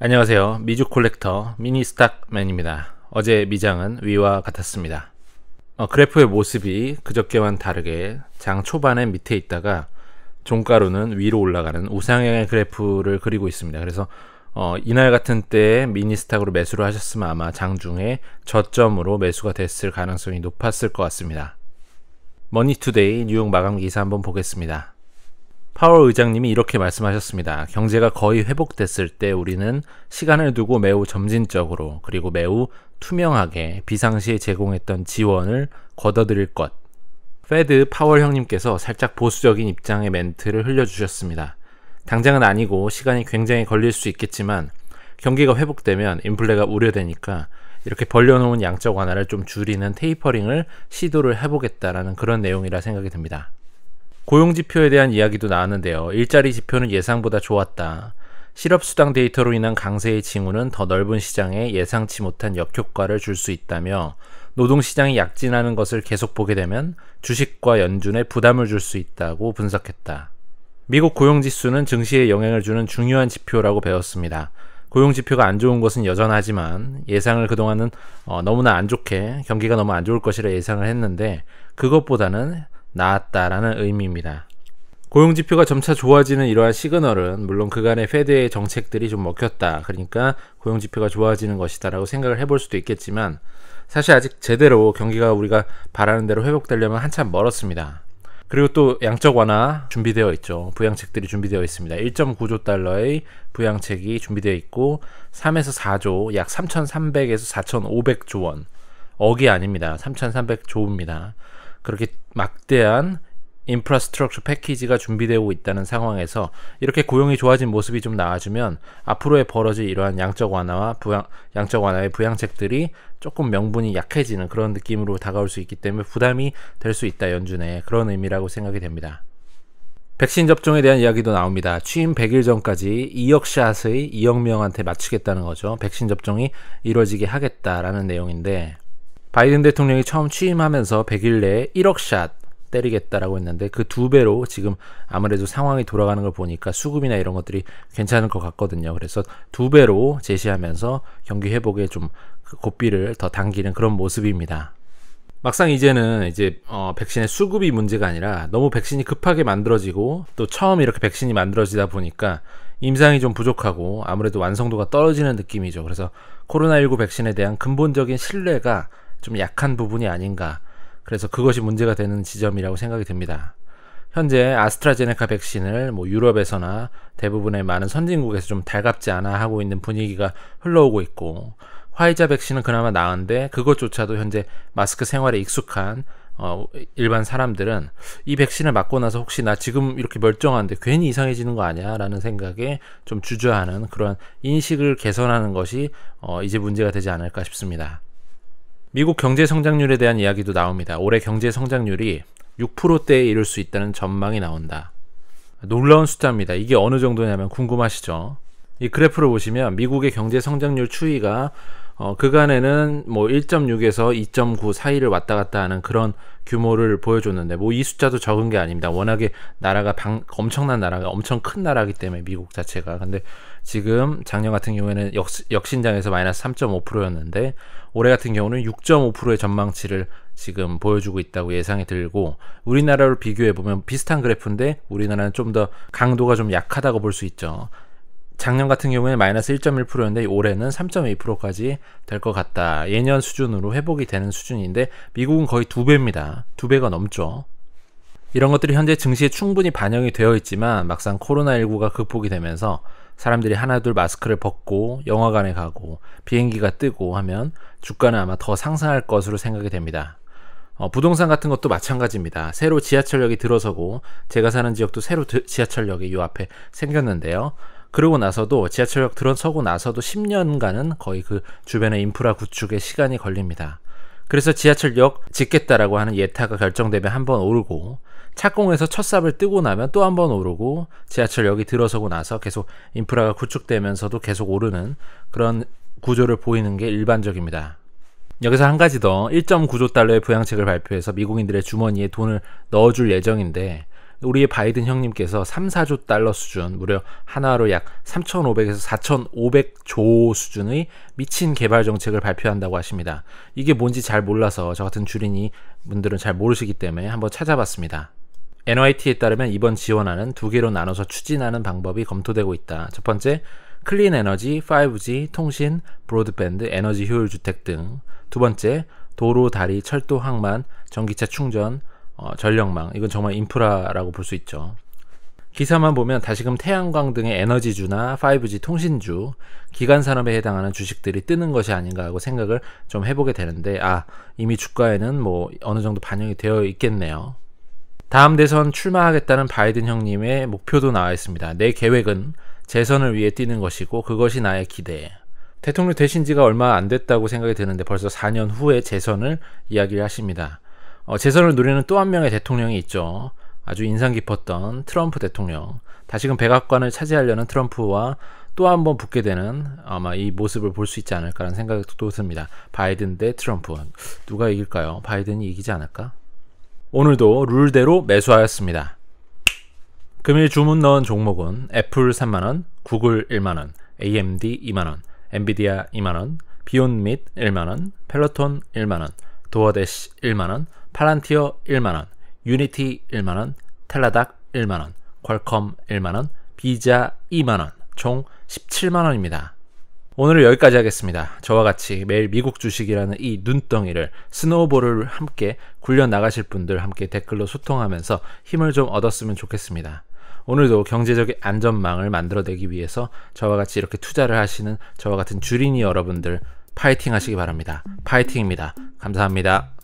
안녕하세요. 미주 콜렉터 미니 스탁맨입니다. 어제 미장은 위와 같았습니다. 어, 그래프의 모습이 그저께와는 다르게 장 초반에 밑에 있다가 종가로는 위로 올라가는 우상향의 그래프를 그리고 있습니다. 그래서 어, 이날 같은 때 미니 스탁으로 매수를 하셨으면 아마 장중에 저점으로 매수가 됐을 가능성이 높았을 것 같습니다. 머니투데이 뉴욕 마감 기사 한번 보겠습니다. 파월 의장님이 이렇게 말씀하셨습니다. 경제가 거의 회복됐을 때 우리는 시간을 두고 매우 점진적으로 그리고 매우 투명하게 비상시에 제공했던 지원을 걷어들일 것. 페드 파월 형님께서 살짝 보수적인 입장의 멘트를 흘려주셨습니다. 당장은 아니고 시간이 굉장히 걸릴 수 있겠지만 경기가 회복되면 인플레가 우려되니까 이렇게 벌려놓은 양적 완화를 좀 줄이는 테이퍼링을 시도를 해보겠다라는 그런 내용이라 생각이 듭니다. 고용 지표에 대한 이야기도 나왔는데요. 일자리 지표는 예상보다 좋았다. 실업수당 데이터로 인한 강세의 징후는 더 넓은 시장에 예상치 못한 역효과를 줄 수 있다며 노동시장이 약진하는 것을 계속 보게 되면 주식과 연준에 부담을 줄 수 있다고 분석했다. 미국 고용지수는 증시에 영향을 주는 중요한 지표라고 배웠습니다. 고용지표가 안 좋은 것은 여전하지만 예상을 그동안은 어, 너무나 안 좋게 경기가 너무 안 좋을 것이라 예상을 했는데 그것보다는 나았다라는 의미입니다. 고용 지표가 점차 좋아지는 이러한 시그널은 물론 그간의 페드의 정책들이 좀 먹혔다. 그러니까 고용 지표가 좋아지는 것이다라고 생각을 해볼 수도 있겠지만 사실 아직 제대로 경기가 우리가 바라는 대로 회복되려면 한참 멀었습니다. 그리고 또 양적 완화 준비되어 있죠. 부양책들이 준비되어 있습니다. 1.9조 달러의 부양책이 준비되어 있고 3에서 4조 약 3,300에서 4,500조 원 억이 아닙니다. 3,300조입니다. 그렇게 막대한 인프라스트럭처 패키지가 준비되고 있다는 상황에서 이렇게 고용이 좋아진 모습이 좀 나아지면 앞으로의 벌어질 이러한 양적 완화와 부양, 양적 완화의 부양책들이 조금 명분이 약해지는 그런 느낌으로 다가올 수 있기 때문에 부담이 될 수 있다 연준의 그런 의미라고 생각이 됩니다. 백신 접종에 대한 이야기도 나옵니다. 취임 100일 전까지 2억 샷의 2억 명한테 맞추겠다는 거죠. 백신 접종이 이루어지게 하겠다라는 내용인데 바이든 대통령이 처음 취임하면서 100일 내에 1억 샷 때리겠다라고 했는데 그 두 배로 지금 아무래도 상황이 돌아가는 걸 보니까 수급이나 이런 것들이 괜찮을 것 같거든요. 그래서 두 배로 제시하면서 경기 회복에 좀 그 고삐를 더 당기는 그런 모습입니다. 막상 이제는 이제 어, 백신의 수급이 문제가 아니라 너무 백신이 급하게 만들어지고 또 처음 이렇게 백신이 만들어지다 보니까 임상이 좀 부족하고 아무래도 완성도가 떨어지는 느낌이죠. 그래서 코로나19 백신에 대한 근본적인 신뢰가 좀 약한 부분이 아닌가. 그래서 그것이 문제가 되는 지점이라고 생각이 듭니다. 현재 아스트라제네카 백신을 뭐 유럽에서나 대부분의 많은 선진국에서 좀 달갑지 않아 하고 있는 분위기가 흘러오고 있고 화이자 백신은 그나마 나은데 그것조차도 현재 마스크 생활에 익숙한 어, 일반 사람들은 이 백신을 맞고 나서 혹시 나 지금 이렇게 멀쩡한데 괜히 이상해지는 거 아니야? 라는 생각에 좀 주저하는 그런 인식을 개선하는 것이 어, 이제 문제가 되지 않을까 싶습니다. 미국 경제 성장률에 대한 이야기도 나옵니다. 올해 경제 성장률이 6%대에 이를 수 있다는 전망이 나온다. 놀라운 숫자입니다. 이게 어느 정도냐면 궁금하시죠? 이 그래프를 보시면 미국의 경제 성장률 추이가 어, 그간에는 뭐 1.6에서 2.9 사이를 왔다 갔다 하는 그런 규모를 보여줬는데 뭐 이 숫자도 적은 게 아닙니다. 워낙에 나라가 방, 엄청난 나라가 엄청 큰 나라기 때문에 미국 자체가 근데 지금 작년 같은 경우에는 역, 역신장에서 마이너스 3.5%였는데 올해 같은 경우는 6.5%의 전망치를 지금 보여주고 있다고 예상이 들고 우리나라를 비교해 보면 비슷한 그래프인데 우리나라는 좀 더 강도가 좀 약하다고 볼 수 있죠. 작년 같은 경우에 마이너스 1.1%였는데 올해는 3.2%까지 될 것 같다. 예년 수준으로 회복이 되는 수준인데 미국은 거의 두 배입니다. 두 배가 넘죠. 이런 것들이 현재 증시에 충분히 반영이 되어 있지만 막상 코로나19가 극복이 되면서 사람들이 하나둘 마스크를 벗고 영화관에 가고 비행기가 뜨고 하면 주가는 아마 더 상승할 것으로 생각이 됩니다. 어, 부동산 같은 것도 마찬가지입니다. 새로 지하철역이 들어서고 제가 사는 지역도 새로 드, 지하철역이 요 앞에 생겼는데요. 그러고 나서도 지하철역 들어서고 나서도 10년간은 거의 그 주변의 인프라 구축에 시간이 걸립니다. 그래서 지하철역 짓겠다라고 하는 예타가 결정되면 한번 오르고 착공해서 첫 삽을 뜨고 나면 또 한번 오르고 지하철역이 들어서고 나서 계속 인프라가 구축되면서도 계속 오르는 그런 구조를 보이는 게 일반적입니다. 여기서 한 가지 더 1.9조 달러의 부양책을 발표해서 미국인들의 주머니에 돈을 넣어줄 예정인데 우리의 바이든 형님께서 3, 4조 달러 수준, 무려 하나로 약 3,500에서 4,500조 수준의 미친 개발 정책을 발표한다고 하십니다. 이게 뭔지 잘 몰라서 저 같은 주린이 분들은 잘 모르시기 때문에 한번 찾아봤습니다. NYT에 따르면 이번 지원안은 두 개로 나눠서 추진하는 방법이 검토되고 있다. 첫 번째, 클린 에너지, 5G, 통신, 브로드밴드, 에너지 효율 주택 등. 두 번째, 도로, 다리, 철도, 항만, 전기차 충전, 어, 전력망 이건 정말 인프라라고 볼 수 있죠. 기사만 보면 다시금 태양광 등의 에너지주나 5G 통신주, 기간 산업에 해당하는 주식들이 뜨는 것이 아닌가 하고 생각을 좀 해보게 되는데, 아, 이미 주가에는 뭐 어느 정도 반영이 되어 있겠네요. 다음 대선 출마하겠다는 바이든 형님의 목표도 나와 있습니다. 내 계획은 재선을 위해 뛰는 것이고, 그것이 나의 기대. 대통령 되신 지가 얼마 안 됐다고 생각이 드는데 벌써 4년 후에 재선을 이야기를 하십니다. 어, 재선을 노리는 또 한 명의 대통령이 있죠. 아주 인상 깊었던 트럼프 대통령. 다시금 백악관을 차지하려는 트럼프와 또 한 번 붙게 되는 아마 이 모습을 볼 수 있지 않을까라는 생각도 듭니다. 바이든 대 트럼프. 누가 이길까요? 바이든이 이기지 않을까? 오늘도 룰대로 매수하였습니다. 금일 주문 넣은 종목은 애플 3만원, 구글 1만원, AMD 2만원, 엔비디아 2만원, 비온및 1만원, 펠로톤 1만원, 도어데시 1만원, 팔란티어 1만원, 유니티 1만원, 텔라닥 1만원, 퀄컴 1만원, 비자 2만원, 총 17만원입니다. 오늘은 여기까지 하겠습니다. 저와 같이 매일 미국 주식이라는 이 눈덩이를 스노우볼을 함께 굴려 나가실 분들 함께 댓글로 소통하면서 힘을 좀 얻었으면 좋겠습니다. 오늘도 경제적인 안전망을 만들어내기 위해서 저와 같이 이렇게 투자를 하시는 저와 같은 주린이 여러분들 파이팅 하시기 바랍니다. 파이팅입니다. 감사합니다.